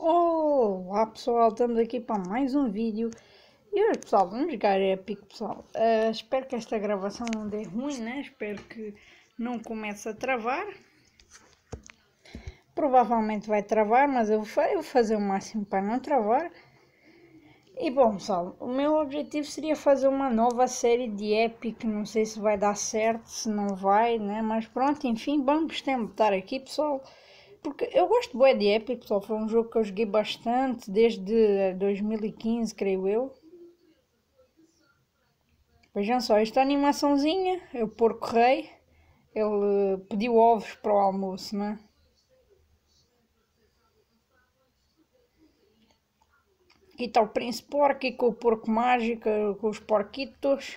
Oh, olá pessoal, estamos aqui para mais um vídeo E hoje pessoal, vamos jogar Epic pessoal uh, Espero que esta gravação não dê ruim, né? Espero que não comece a travar Provavelmente vai travar, mas eu vou, fazer o máximo para não travar E bom pessoal, o meu objetivo seria fazer uma nova série de Epic Não sei se vai dar certo, se não vai, né? Mas pronto, enfim, vamos tentar aqui pessoal porque eu gosto bué de Epic, só foi um jogo que eu joguei bastante desde 2015, creio eu. Vejam só, esta animaçãozinha, é o porco rei, ele eh, pediu ovos para o almoço, né? Aqui está o príncipe porco e com o porco mágico, com os porquitos.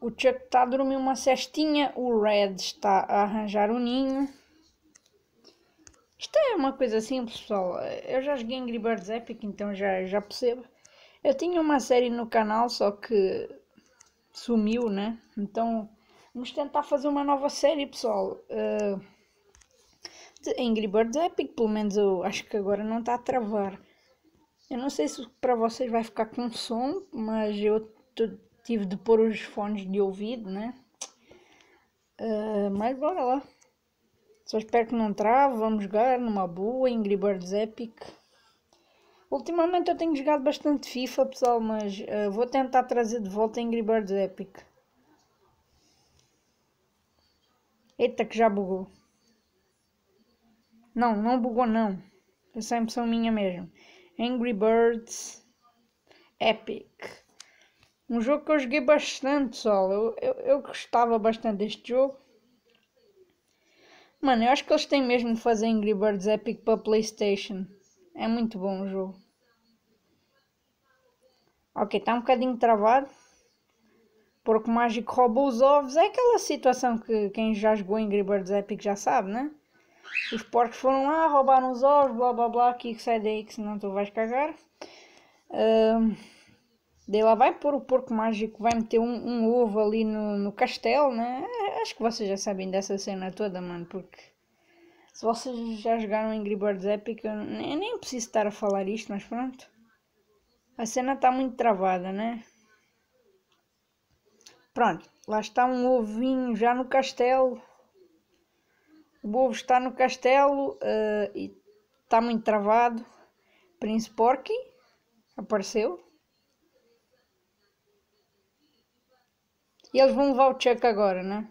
O Chuck está a dormir uma cestinha, o Red está a arranjar um ninho. Isto é uma coisa simples, pessoal. Eu já joguei Angry Birds Epic, então já, já percebo. Eu tinha uma série no canal, só que sumiu, né? Então vamos tentar fazer uma nova série, pessoal. Uh, Angry Birds Epic, pelo menos eu acho que agora não está a travar. Eu não sei se para vocês vai ficar com som, mas eu tive de pôr os fones de ouvido, né? Uh, mas bora lá. Só espero que não trave, vamos jogar numa boa, Angry Birds Epic. Ultimamente eu tenho jogado bastante FIFA, pessoal, mas uh, vou tentar trazer de volta Angry Birds Epic. Eita, que já bugou. Não, não bugou não. Essa é a impressão minha mesmo. Angry Birds Epic. Um jogo que eu joguei bastante, pessoal. Eu, eu, eu gostava bastante deste jogo. Mano, eu acho que eles têm mesmo de fazer Angry Birds Epic para Playstation. É muito bom o jogo. Ok, está um bocadinho travado. Porque mágico roubou os ovos. É aquela situação que quem já jogou Angry Birds Epic já sabe, né? Os porcos foram lá, roubaram os ovos, blá blá blá, que sai é daí que senão tu vais cagar. Daí lá vai pôr o porco mágico, vai meter um, um ovo ali no, no castelo, né? Acho que vocês já sabem dessa cena toda, mano, porque se vocês já jogaram Angry Birds Epic, eu nem, eu nem preciso estar a falar isto, mas pronto. A cena está muito travada, né? Pronto, lá está um ovinho já no castelo. O ovo está no castelo uh, e está muito travado. Prince Porky apareceu E eles vão levar o check agora, né?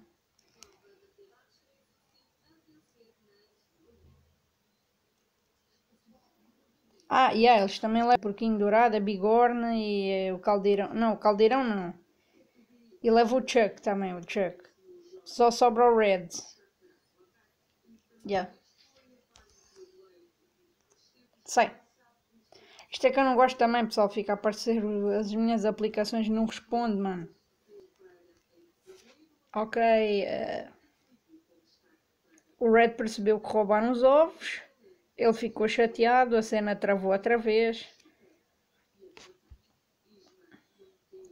Ah, e yeah, eles também levam porquinho dourado, a é bigorna e é o caldeirão. Não, o caldeirão não. E leva o Chuck também, o Chuck. Só sobra o Red. Yeah. Sei. Isto é que eu não gosto também, pessoal. Fica a aparecer as minhas aplicações não responde, mano. Ok, uh, o Red percebeu que roubaram os ovos, ele ficou chateado, a cena travou outra vez.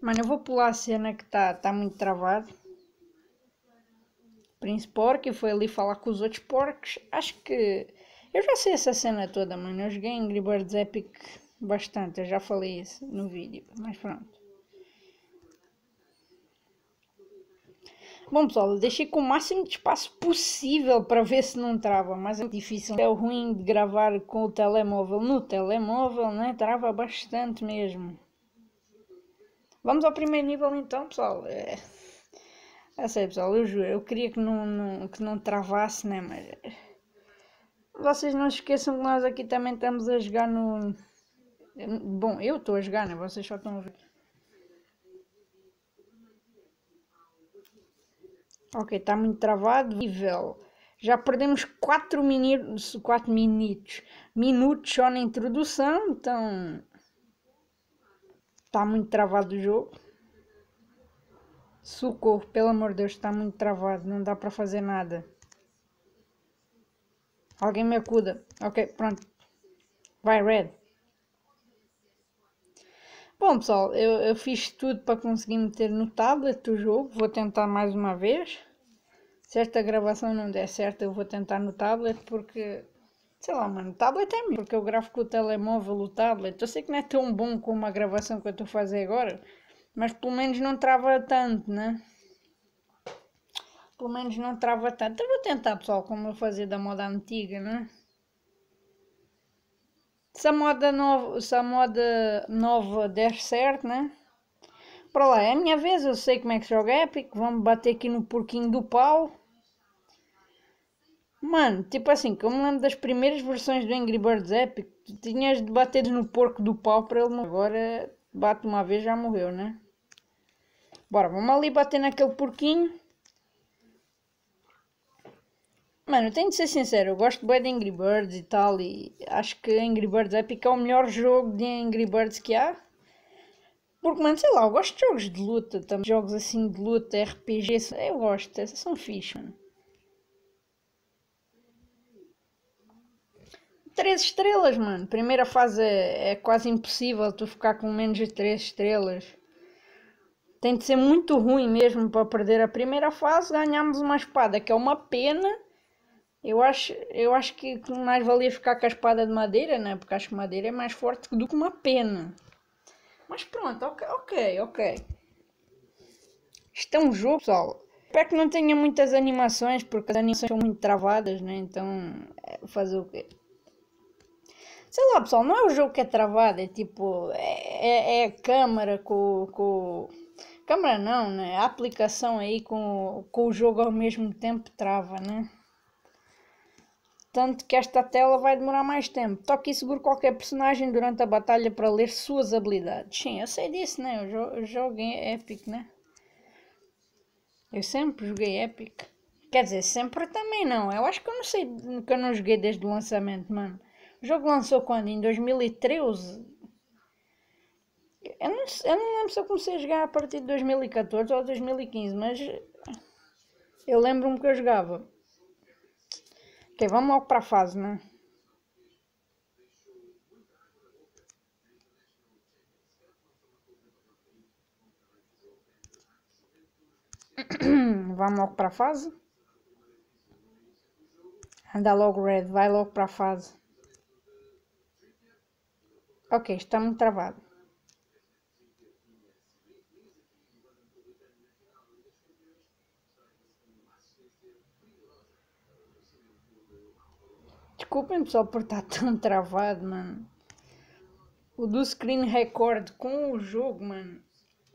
Mano, eu vou pular a cena que está tá muito travado. Prince Porco foi ali falar com os outros porcos. Acho que. Eu já sei essa cena toda, mano. Eu joguei Angry Birds Epic bastante. Eu já falei isso no vídeo, mas pronto. Bom, pessoal, eu deixei com o máximo de espaço possível para ver se não trava, mas é difícil. É o ruim de gravar com o telemóvel. No telemóvel, né? Trava bastante mesmo. Vamos ao primeiro nível então, pessoal. É... Eu é sei, pessoal, eu juro. Eu queria que não, não, que não travasse, né? Mas. É. Vocês não esqueçam que nós aqui também estamos a jogar no. Bom, eu estou a jogar, né? Vocês só estão a ver. Ok, está muito travado. Nível. Já perdemos 4 minutos, 4 minutos, minutos só na introdução, então está muito travado o jogo. Socorro, pelo amor de Deus, está muito travado, não dá para fazer nada. Alguém me acuda. Ok, pronto. Vai, Red. Bom pessoal, eu, eu fiz tudo para conseguir meter no tablet o jogo, vou tentar mais uma vez. Se esta gravação não der certo, eu vou tentar no tablet porque, sei lá mano, tablet é meu. Porque eu gravo com o telemóvel, o tablet, eu sei que não é tão bom como a gravação que eu estou a fazer agora, mas pelo menos não trava tanto, né? Pelo menos não trava tanto. Eu vou tentar pessoal, como eu fazia da moda antiga, né? se a moda nova, se a moda nova der certo, né? Para lá, é a minha vez, eu sei como é que joga Epic, vamos bater aqui no porquinho do pau. Mano, tipo assim, como lembro das primeiras versões do Angry Birds Epic, tu tinhas de bater no porco do pau para ele morrer. Agora bate uma vez já morreu, né? Bora, vamos ali bater naquele porquinho. Mano, tenho de ser sincero, eu gosto bem de Angry Birds e tal, e acho que Angry Birds Epic é o melhor jogo de Angry Birds que há. Porque, mano, sei lá, eu gosto de jogos de luta, também jogos assim de luta, RPG, eu gosto, essas são fixe, mano. Três estrelas, mano. Primeira fase é, é quase impossível tu ficar com menos de três estrelas. Tem de ser muito ruim mesmo para perder a primeira fase. ganhamos uma espada que é uma pena eu acho, eu acho que mais valia ficar com a espada de madeira, né? Porque acho que madeira é mais forte do que uma pena. Mas pronto, ok, ok, ok. Isto é um jogo, pessoal. Espero que não tenha muitas animações, porque as animações são muito travadas, né? Então, é, fazer o quê? Sei lá, pessoal, não é o jogo que é travado, é tipo. É, é, é câmera com. com... Câmera não, né? A aplicação aí com, com o jogo ao mesmo tempo trava, né? tanto que esta tela vai demorar mais tempo. Toque e segure qualquer personagem durante a batalha para ler suas habilidades. Sim, eu sei disso, né? Eu jo jogo em é Epic, né? Eu sempre joguei Epic. Quer dizer, sempre também não. Eu acho que eu não sei que eu não joguei desde o lançamento, mano. O jogo lançou quando? Em 2013? Eu não, eu não lembro se eu comecei a jogar a partir de 2014 ou 2015, mas eu lembro-me que eu jogava. Ok, vamos logo para a fase, né? vamos logo para a fase. Anda logo, Red. Vai logo para a fase. Ok, está muito travado. desculpem pessoal por estar tão travado, mano. O do screen record com o jogo, mano.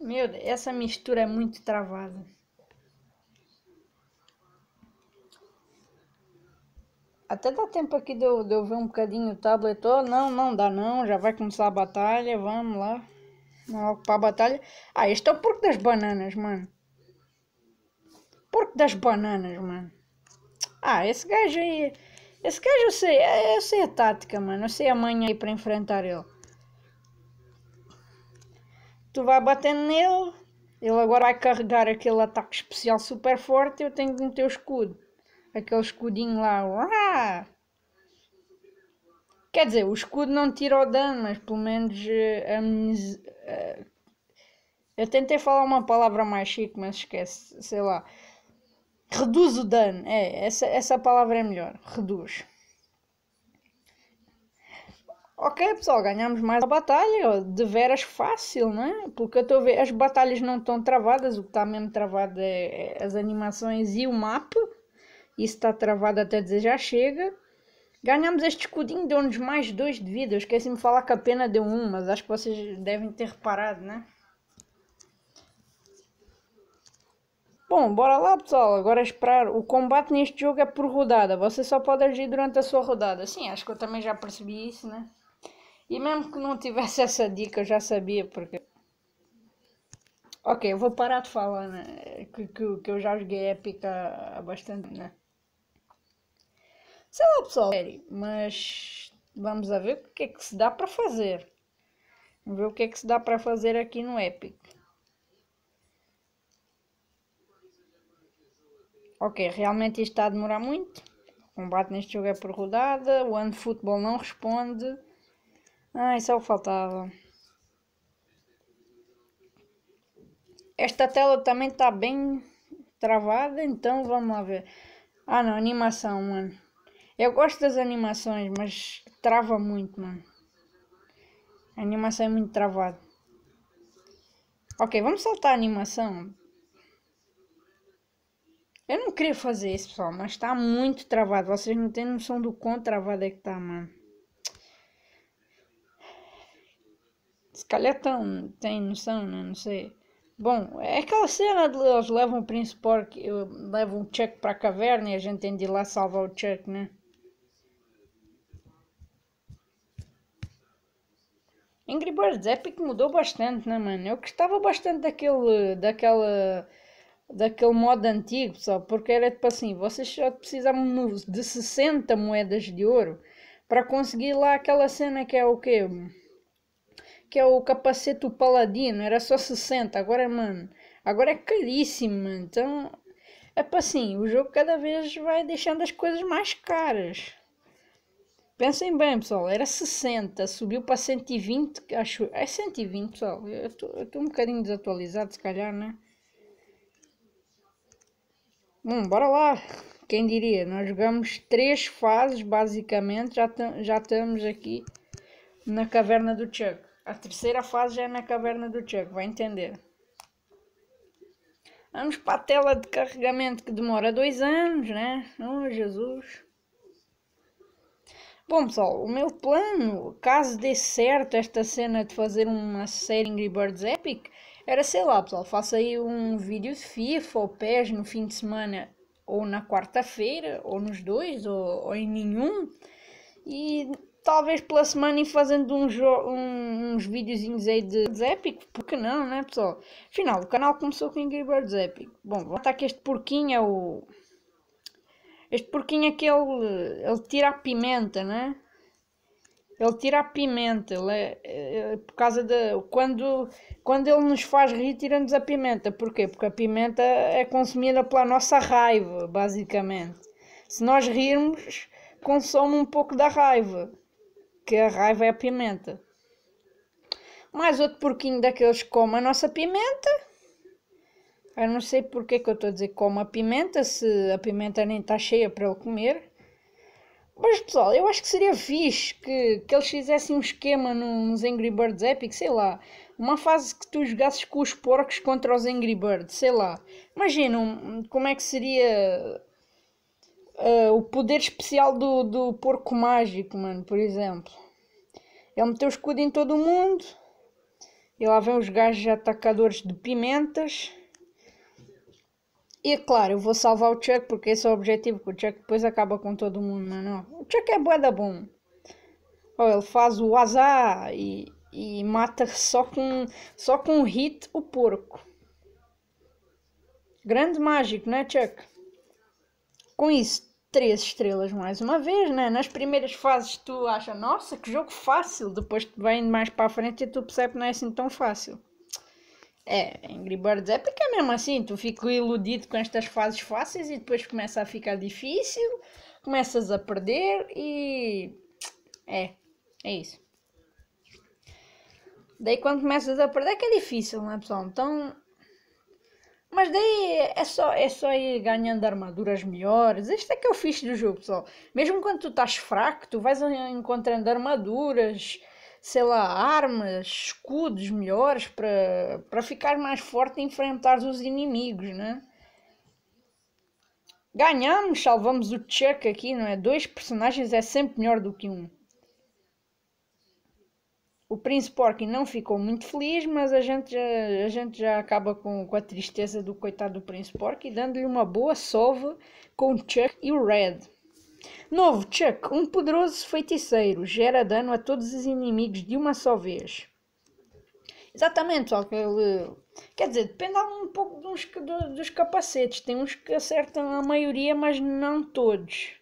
Meu, essa mistura é muito travada. Até dá tempo aqui de eu, de eu ver um bocadinho o tablet. Oh, não, não dá não. Já vai começar a batalha. Vamos lá. Vamos ocupar a batalha. Ah, este é o porco das bananas, mano. Porco das bananas, mano. Ah, esse gajo aí... Esse gajo eu sei, é, eu sei a tática, mano. Eu sei a manha aí para enfrentar ele. Tu vai batendo nele, ele agora vai carregar aquele ataque especial super forte eu tenho de meter o escudo. Aquele escudinho lá. Uá! Quer dizer, o escudo não tira o dano, mas pelo menos uh, uh, eu tentei falar uma palavra mais chique, mas esquece, sei lá. Reduz o dano, é, essa, essa palavra é melhor. Reduz. Ok, pessoal, ganhamos mais a batalha, de veras fácil, né? Porque eu estou a ver, as batalhas não estão travadas, o que está mesmo travado é, é as animações e o mapa. Isso está travado até dizer já chega. Ganhamos este escudinho, deu-nos mais dois de vida. Eu esqueci-me de falar que a pena deu um, mas acho que vocês devem ter reparado, né? Bom, bora lá pessoal, agora é esperar. O combate neste jogo é por rodada, você só pode agir durante a sua rodada. Sim, acho que eu também já percebi isso, né? E mesmo que não tivesse essa dica, eu já sabia porque. Ok, eu vou parar de falar, né? Que, que, que eu já joguei Epic há, há bastante, né? Sei lá pessoal, mas vamos a ver o que é que se dá para fazer. Vamos ver o que é que se dá para fazer aqui no Epic. Ok, realmente isto está a demorar muito. O combate neste jogo é por rodada. O ano de futebol não responde. Ah, isso é o que faltava. Esta tela também está bem travada, então vamos lá ver. Ah não, animação, mano. Eu gosto das animações, mas trava muito, mano. A animação é muito travada. Ok, vamos saltar a animação. Eu não queria fazer isso, pessoal, mas tá muito travado. Vocês não têm noção do quão travado é que tá, mano. Se calhar tem noção, né? Não sei. Bom, é aquela cena de eles levam o Príncipe Pork, levam o Chuck pra caverna e a gente tem de ir lá salvar o Chuck, né? Angry Birds Epic mudou bastante, né, mano? Eu gostava bastante daquele, daquela daquele modo antigo, pessoal, porque era tipo assim, vocês só precisavam de 60 moedas de ouro para conseguir lá aquela cena que é o quê? Que é o capacete do paladino, era só 60, agora, mano, agora é caríssimo, mano. então é para tipo assim, o jogo cada vez vai deixando as coisas mais caras. Pensem bem, pessoal, era 60, subiu para 120, acho, é 120, pessoal, eu estou um bocadinho desatualizado, se calhar, né? Bom, bora lá. Quem diria? Nós jogamos três fases, basicamente. Já, já estamos aqui na caverna do Chuck. A terceira fase já é na caverna do Chuck, vai entender. Vamos para a tela de carregamento que demora dois anos, né? Oh, Jesus. Bom, pessoal, o meu plano, caso dê certo esta cena de fazer uma série Angry Birds Epic, era, sei lá, pessoal, faça aí um vídeo de FIFA ou PES no fim de semana, ou na quarta-feira, ou nos dois, ou, ou, em nenhum. E talvez pela semana ir fazendo um um, uns videozinhos aí de, de épico, porque não, né, pessoal? Afinal, o canal começou com Angry Birds Epic. Bom, vou matar que este porquinho é o. Este porquinho é aqui ele, ele tira a pimenta, né? Ele tira a pimenta, ele é, é, por causa de Quando, quando ele nos faz rir, tira-nos a pimenta. Porquê? Porque a pimenta é consumida pela nossa raiva, basicamente. Se nós rirmos, consome um pouco da raiva, que a raiva é a pimenta. Mais outro porquinho daqueles que come a nossa pimenta. Eu não sei porque que eu estou a dizer como a pimenta, se a pimenta nem está cheia para ele comer. Mas pessoal, eu acho que seria fixe que, que eles fizessem um esquema nos Angry Birds Epic, sei lá. Uma fase que tu jogasses com os porcos contra os Angry Birds, sei lá. Imagina como é que seria uh, o poder especial do, do porco mágico, mano, por exemplo. Ele meteu o escudo em todo o mundo. E lá vem os gajos atacadores de pimentas. E claro, eu vou salvar o Chuck porque esse é o objetivo, que o Chuck depois acaba com todo mundo, mano. Né? O Chuck é boeda bom. Oh, ele faz o azar e, e mata só com, só com um hit o porco. Grande mágico, né, Chuck? Com isso, três estrelas mais uma vez, né? Nas primeiras fases tu acha, nossa, que jogo fácil. Depois tu vai indo mais para a frente e tu percebe que não é assim tão fácil. É, Angry Birds é porque é mesmo assim, tu fico iludido com estas fases fáceis e depois começa a ficar difícil, começas a perder e. É, é isso. Daí quando começas a perder é que é difícil, não é pessoal? Então. Mas daí é só, é só ir ganhando armaduras melhores. Este é que é o fixe do jogo, pessoal. Mesmo quando tu estás fraco, tu vais encontrando armaduras sei lá, armas, escudos melhores para ficar mais forte e enfrentar os inimigos, né? Ganhamos, salvamos o Chuck aqui, não é? Dois personagens é sempre melhor do que um. O Príncipe Porky não ficou muito feliz, mas a gente já, a gente já acaba com, com a tristeza do coitado do Príncipe Porky, dando-lhe uma boa sova com o Chuck e o Red. Novo, Chuck, um poderoso feiticeiro, gera dano a todos os inimigos de uma só vez. Exatamente, aquele. Quer dizer, depende um pouco dos, dos capacetes. Tem uns que acertam a maioria, mas não todos.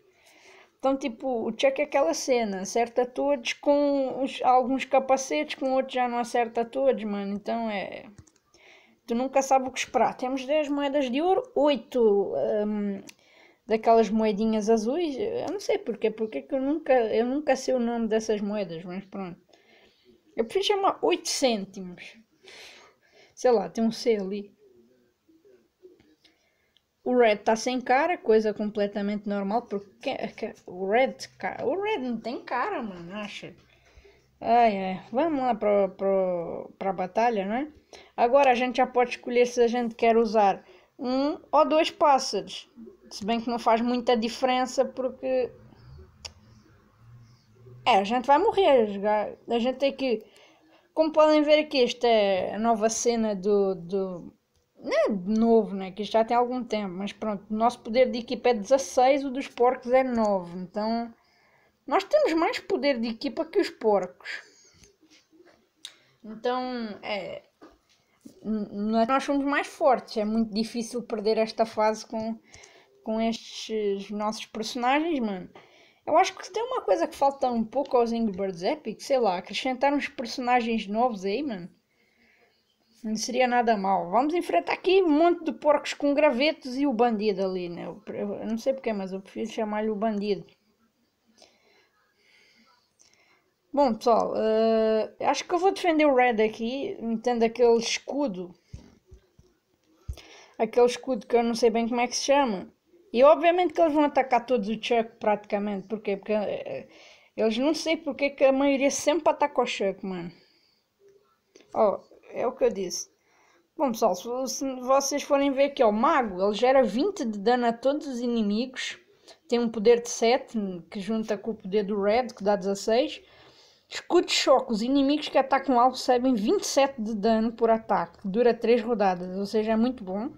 Então, tipo, o Chuck é aquela cena, acerta todos com os alguns capacetes, com outros já não acerta todos, mano. Então é. Tu nunca sabes o que esperar. Temos 10 moedas de ouro, 8 um, daquelas moedinhas azuis. Eu não sei porquê, porque é que eu nunca, eu nunca sei o nome dessas moedas, mas pronto. Eu prefiro chamar 8 cêntimos. Sei lá, tem um C ali. O Red tá sem cara, coisa completamente normal, porque o Red, o Red não tem cara, mano, acha? Ai, ai, vamos lá para a pra batalha, né? Agora a gente já pode escolher se a gente quer usar um ou dois pássaros. Se bem que não faz muita diferença porque. É, a gente vai morrer. A gente tem que. Como podem ver aqui, esta é a nova cena do. do... Não é de novo, né? Que isto já tem algum tempo, mas pronto. O nosso poder de equipa é 16, o dos porcos é 9. Então. Nós temos mais poder de equipa que os porcos. Então, é. Nós somos mais fortes. É muito difícil perder esta fase com com estes nossos personagens, mano. Eu acho que tem uma coisa que falta um pouco aos Angry Birds Epic, sei lá, acrescentar uns personagens novos aí, mano. Não seria nada mal. Vamos enfrentar aqui um monte de porcos com gravetos e o bandido ali, né? Eu, eu não sei porquê, mas eu prefiro chamar-lhe o bandido. Bom, pessoal, uh, acho que eu vou defender o Red aqui, metendo aquele escudo. Aquele escudo que eu não sei bem como é que se chama. E obviamente que eles vão atacar todos o Chuck praticamente, porquê? Porque eh, eles não sei porque que a maioria sempre ataca o Chuck, mano. Ó, oh, é o que eu disse. Bom pessoal, se vocês forem ver aqui, ó, o mago, ele gera 20 de dano a todos os inimigos. Tem um poder de 7, que junta com o poder do Red, que dá 16. Escute de choque, os inimigos que atacam alvo recebem 27 de dano por ataque. Dura 3 rodadas, ou seja, é muito bom.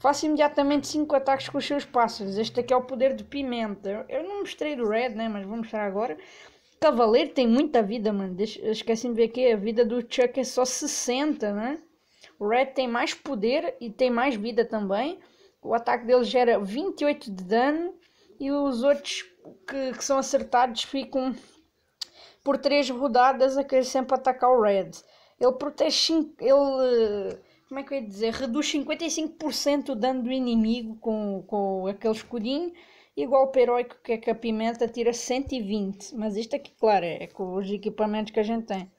Faça imediatamente 5 ataques com os seus pássaros. Este aqui é o poder de pimenta. Eu não mostrei do Red, né? Mas vou mostrar agora. Cavaleiro tem muita vida, mano. Deixa, esqueci de ver aqui. A vida do Chuck é só 60, né? O Red tem mais poder e tem mais vida também. O ataque dele gera 28 de dano. E os outros que, que são acertados ficam por 3 rodadas a querer sempre atacar o Red. Ele protege 5. Ele como é que eu ia dizer? Reduz 55% o dano do inimigo com, com aquele escudinho. Igual para o heróico que é que a pimenta tira 120. Mas isto aqui, claro, é com os equipamentos que a gente tem.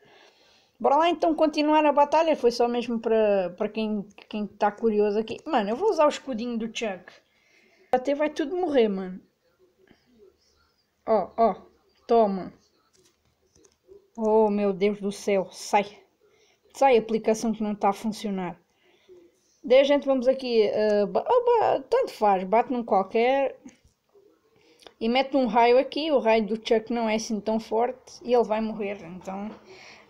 Bora lá então continuar a batalha. Foi só mesmo para, para quem, quem tá curioso aqui. Mano, eu vou usar o escudinho do Chuck. Até vai tudo morrer, mano. Ó, oh, ó. Oh, toma. Oh, meu Deus do céu. Sai. Sai, aplicação que não está a funcionar. Daí a gente vamos aqui, uh, tanto faz, bate num qualquer e mete um raio aqui. O raio do Chuck não é assim tão forte e ele vai morrer. Então,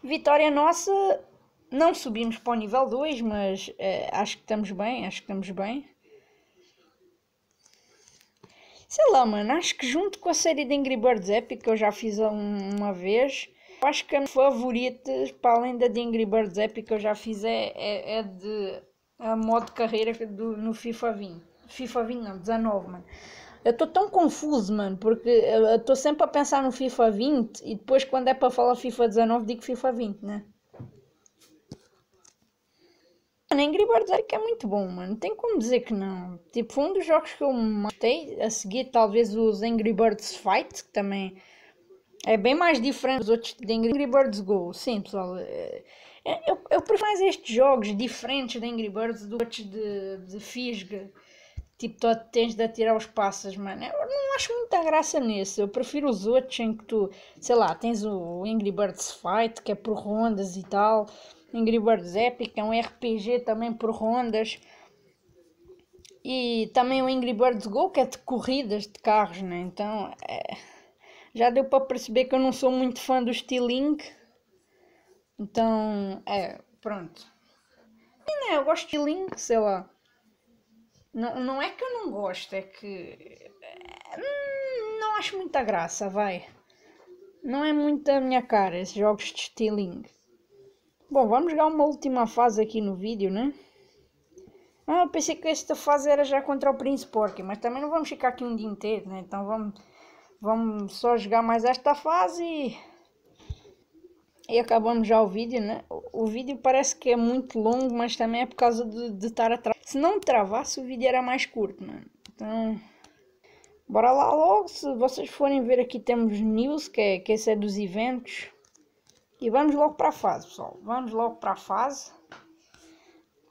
vitória nossa. Não subimos para o nível 2, mas uh, acho que estamos bem, acho que estamos bem. Sei lá, mano, acho que junto com a série de Angry Birds Epic, que eu já fiz uma vez, acho que a minha favorita, para além da de Angry Birds Epic que eu já fiz, é, é, é de a modo carreira do, no FIFA 20. FIFA 20 não, 19, mano. Eu estou tão confuso, mano, porque eu estou sempre a pensar no FIFA 20 e depois quando é para falar FIFA 19 digo FIFA 20, né? Mano, Angry Birds Eric é muito bom, mano. tem como dizer que não. Tipo, foi um dos jogos que eu matei. A seguir, talvez os Angry Birds Fight, que também é bem mais diferente dos outros de Angry Birds Go. Sim, pessoal. É é, eu, eu prefiro mais estes jogos diferentes de Angry Birds do que de, de Fisga. Tipo, tu tens de atirar os passos, mano. Eu não acho muita graça nisso. Eu prefiro os outros em que tu, sei lá, tens o Angry Birds Fight, que é por rondas e tal. Angry Birds Epic, é um RPG também por rondas. E também o Angry Birds Go, que é de corridas de carros, né? Então, é... já deu para perceber que eu não sou muito fã do Stealing. Então, é, pronto. E, né, eu gosto de Link, sei lá. Não, não é que eu não gosto, é que. Eh, hum, não acho muita graça, vai. Não é muito a minha cara esses jogos de stealing. Bom, vamos jogar uma última fase aqui no vídeo, né? Ah, eu pensei que esta fase era já contra o Príncipe Porky, mas também não vamos ficar aqui um dia inteiro, né? Então vamos, vamos só jogar mais esta fase e... E acabamos já o vídeo, né? O vídeo parece que é muito longo, mas também é por causa de, estar atrás. Se não travasse, o vídeo era mais curto, mano. Né? Então, bora lá logo. Se vocês forem ver aqui, temos news, que, é, que esse é dos eventos. E vamos logo para a fase, pessoal. Vamos logo para a fase.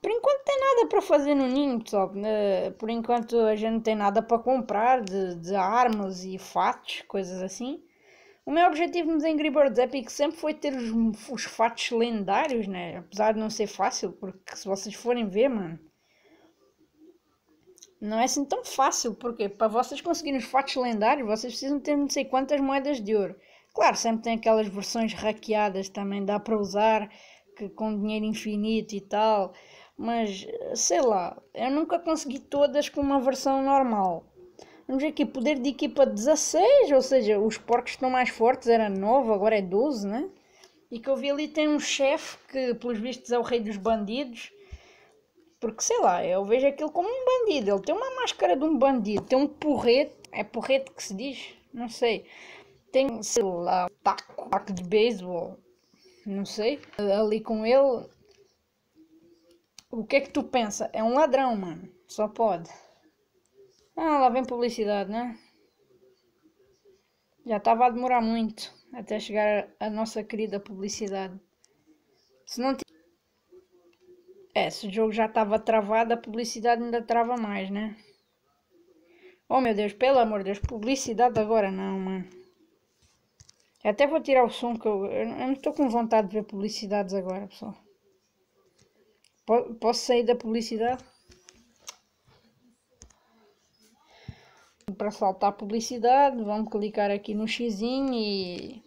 Por enquanto não tem nada para fazer no ninho, pessoal. Eh, por enquanto a gente não tem nada para comprar de, de armas e fatos, coisas assim. O meu objetivo nos Angry Birds Epic sempre foi ter os, os fatos lendários, né? Apesar de não ser fácil, porque se vocês forem ver, mano. Não é assim tão fácil, porque para vocês conseguirem os fatos lendários, vocês precisam ter não sei quantas moedas de ouro. Claro, sempre tem aquelas versões hackeadas também, dá para usar, que com dinheiro infinito e tal. Mas, sei lá, eu nunca consegui todas com uma versão normal. Vamos aqui, poder de equipa 16, ou seja, os porcos estão mais fortes, era 9, agora é 12, né? E que eu vi ali tem um chefe que, pelos vistos, é o rei dos bandidos. Porque, sei lá, eu vejo aquilo como um bandido. Ele tem uma máscara de um bandido, tem um porrete, é porrete que se diz? Não sei. Tem, sei lá, um taco, taco de beisebol, não sei. Ali com ele. O que é que tu pensa? É um ladrão, mano. Só pode. Ah, lá vem publicidade, né? Já estava a demorar muito até chegar a nossa querida publicidade. Se não t... É, se o jogo já estava travado, a publicidade ainda trava mais, né? Oh meu Deus, pelo amor de Deus, publicidade agora não, mano. Eu até vou tirar o som que eu. Eu não estou com vontade de ver publicidades agora, pessoal. Posso sair da publicidade? para saltar publicidade, vamos clicar aqui no xizinho e...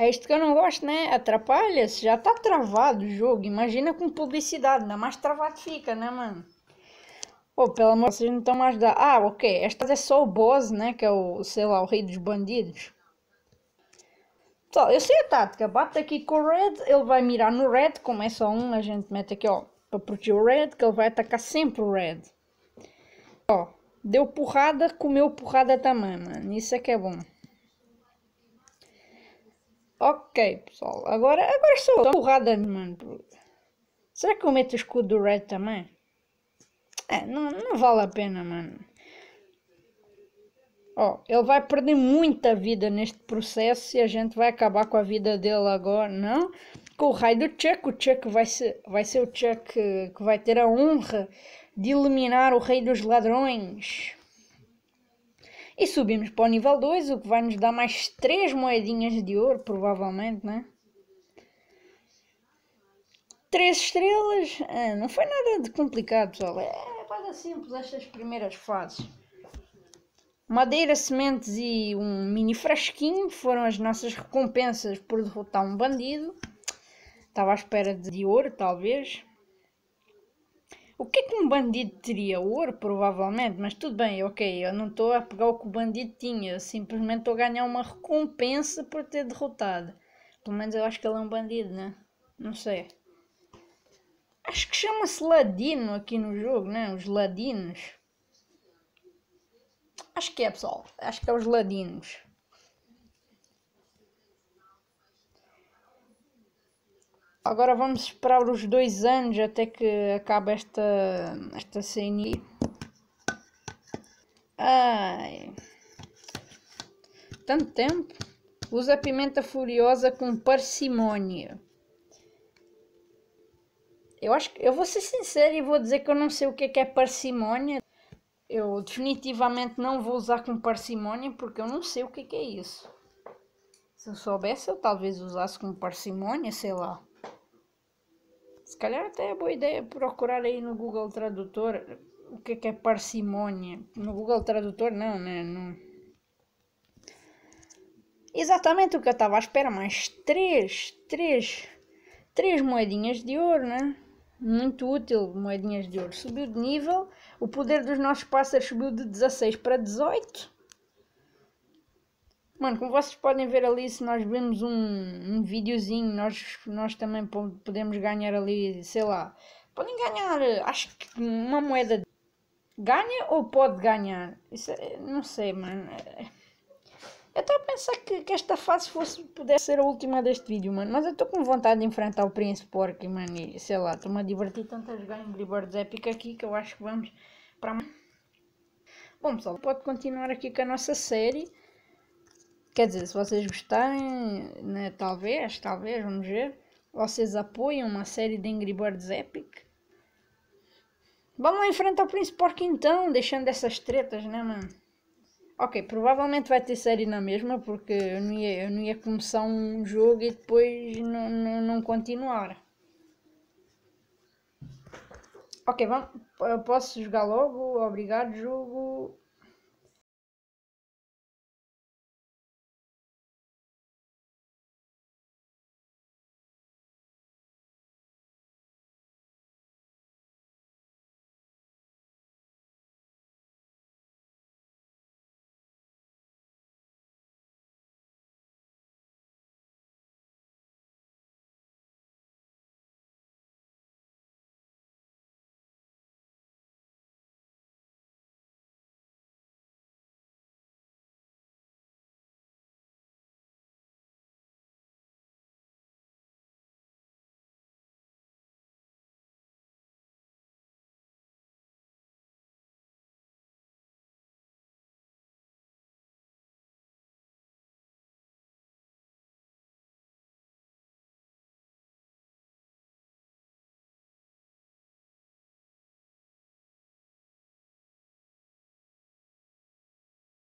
É isto que eu não gosto, né? Atrapalha-se, já está travado o jogo, imagina com publicidade, ainda mais travado fica, né mano? Pô, pelo amor de Deus, não estão mais da... Ah, ok, esta é só o boss, né? Que é o, sei lá, o rei dos bandidos. Pessoal, eu sei a tática, bate aqui com o red, ele vai mirar no red, como é só um, a gente mete aqui, ó, para proteger o red, que ele vai atacar sempre o red. Ó, deu porrada, comeu porrada também, mano. Isso é que é bom. Ok, pessoal. Agora, agora sou dá porrada, mano. Será que eu meto o escudo do Red também? É, não, não vale a pena, mano. Ó, ele vai perder muita vida neste processo e a gente vai acabar com a vida dele agora, não? Com o raio do Chuck, o Chuck vai ser, vai ser o Chuck que vai ter a honra de eliminar o rei dos ladrões. E subimos para o nível 2, o que vai nos dar mais 3 moedinhas de ouro, provavelmente, né? 3 estrelas, ah, não foi nada de complicado, pessoal. É, é quase simples estas primeiras fases. Madeira, sementes e um mini frasquinho foram as nossas recompensas por derrotar um bandido. Estava à espera de ouro, talvez. O que é que um bandido teria? Ouro, provavelmente, mas tudo bem, ok. Eu não estou a pegar o que o bandido tinha, simplesmente estou a ganhar uma recompensa por ter derrotado. Pelo menos eu acho que ele é um bandido, né? Não sei. Acho que chama-se Ladino aqui no jogo, né? Os Ladinos. Acho que é, pessoal. Acho que é os Ladinos. Agora vamos esperar os dois anos até que acabe esta, esta CNI. Ai. Tanto tempo. Usa pimenta furiosa com parcimônia. Eu acho que eu vou ser sincero e vou dizer que eu não sei o que é, que é parcimônia. Eu definitivamente não vou usar com parcimônia porque eu não sei o que é, que é isso. Se eu soubesse, eu talvez usasse com parcimônia, sei lá calhar até é boa ideia procurar aí no Google Tradutor o que é, que é parcimônia. No Google Tradutor não, né? No... Exatamente o que eu estava à espera, mais três, três, três moedinhas de ouro, né? Muito útil, moedinhas de ouro. Subiu de nível, o poder dos nossos pássaros subiu de 16 para 18. Mano, como vocês podem ver ali, se nós vemos um, um videozinho, nós, nós também podemos ganhar ali, sei lá. Podem ganhar, acho que uma moeda. Ganha ou pode ganhar? Isso é, não sei, mano. Eu estava a pensar que, que, esta fase fosse, pudesse ser a última deste vídeo, mano. Mas eu estou com vontade de enfrentar o Príncipe Porco, mano. E, sei lá, estou-me a divertir tanto a jogar em Gilibirds Epic aqui que eu acho que vamos para... Bom, pessoal, pode continuar aqui com a nossa série. Quer dizer, se vocês gostarem, né, talvez, talvez, vamos ver, vocês apoiam uma série de Angry Birds Epic. Vamos lá enfrentar o Príncipe Porco então, deixando essas tretas, né, mano? Ok, provavelmente vai ter série na mesma, porque eu não ia, eu não ia começar um jogo e depois não, não, não continuar. Ok, vamos, eu posso jogar logo? Obrigado, jogo.